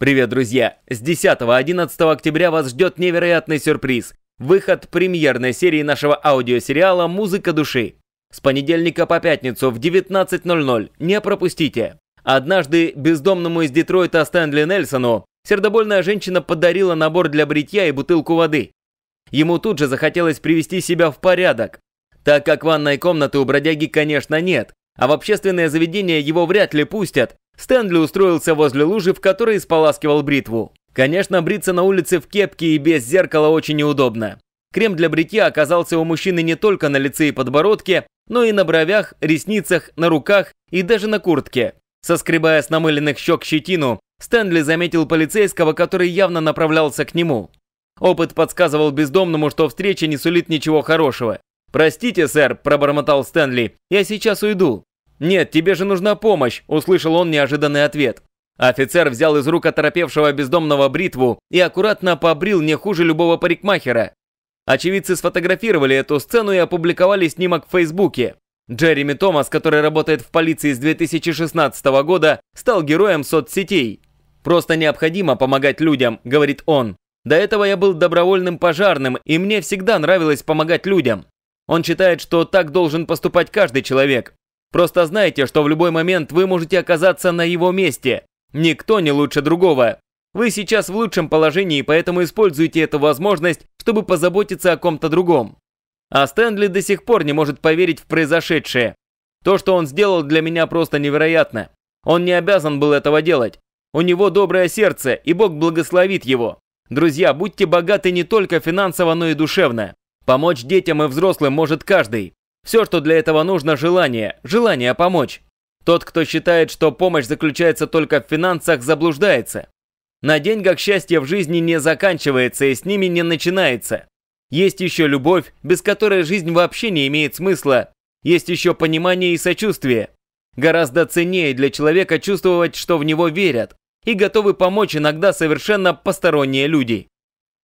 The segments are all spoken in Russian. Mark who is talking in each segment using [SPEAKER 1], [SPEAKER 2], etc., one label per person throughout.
[SPEAKER 1] Привет, друзья! С 10-11 октября вас ждет невероятный сюрприз. Выход премьерной серии нашего аудиосериала «Музыка души». С понедельника по пятницу в 19.00 не пропустите. Однажды бездомному из Детройта Стэнли Нельсону сердобольная женщина подарила набор для бритья и бутылку воды. Ему тут же захотелось привести себя в порядок, так как ванной комнаты у бродяги, конечно, нет а в общественное заведение его вряд ли пустят. Стэнли устроился возле лужи, в которой споласкивал бритву. Конечно, бриться на улице в кепке и без зеркала очень неудобно. Крем для бритья оказался у мужчины не только на лице и подбородке, но и на бровях, ресницах, на руках и даже на куртке. Соскребая с намыленных щек щетину, Стэнли заметил полицейского, который явно направлялся к нему. Опыт подсказывал бездомному, что встреча не сулит ничего хорошего. «Простите, сэр», – пробормотал Стэнли, – «я сейчас уйду». «Нет, тебе же нужна помощь!» – услышал он неожиданный ответ. Офицер взял из рук оторопевшего бездомного бритву и аккуратно побрил не хуже любого парикмахера. Очевидцы сфотографировали эту сцену и опубликовали снимок в Фейсбуке. Джереми Томас, который работает в полиции с 2016 года, стал героем соцсетей. «Просто необходимо помогать людям», – говорит он. «До этого я был добровольным пожарным, и мне всегда нравилось помогать людям». Он считает, что так должен поступать каждый человек. Просто знайте, что в любой момент вы можете оказаться на его месте. Никто не лучше другого. Вы сейчас в лучшем положении, поэтому используйте эту возможность, чтобы позаботиться о ком-то другом. А Стэнли до сих пор не может поверить в произошедшее. То, что он сделал, для меня просто невероятно. Он не обязан был этого делать. У него доброе сердце, и Бог благословит его. Друзья, будьте богаты не только финансово, но и душевно. Помочь детям и взрослым может каждый. Все, что для этого нужно – желание, желание помочь. Тот, кто считает, что помощь заключается только в финансах, заблуждается. На деньгах счастье в жизни не заканчивается и с ними не начинается. Есть еще любовь, без которой жизнь вообще не имеет смысла. Есть еще понимание и сочувствие. Гораздо ценнее для человека чувствовать, что в него верят и готовы помочь иногда совершенно посторонние люди.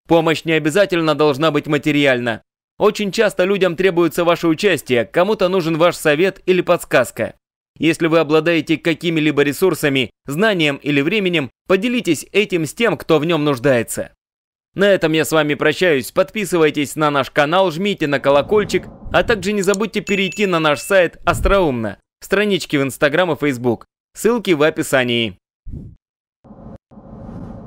[SPEAKER 1] Помощь не обязательно должна быть материальна. Очень часто людям требуется ваше участие, кому-то нужен ваш совет или подсказка. Если вы обладаете какими-либо ресурсами, знанием или временем, поделитесь этим с тем, кто в нем нуждается. На этом я с вами прощаюсь. Подписывайтесь на наш канал, жмите на колокольчик, а также не забудьте перейти на наш сайт Остроумно, странички в Инстаграм и Фейсбук. Ссылки в описании.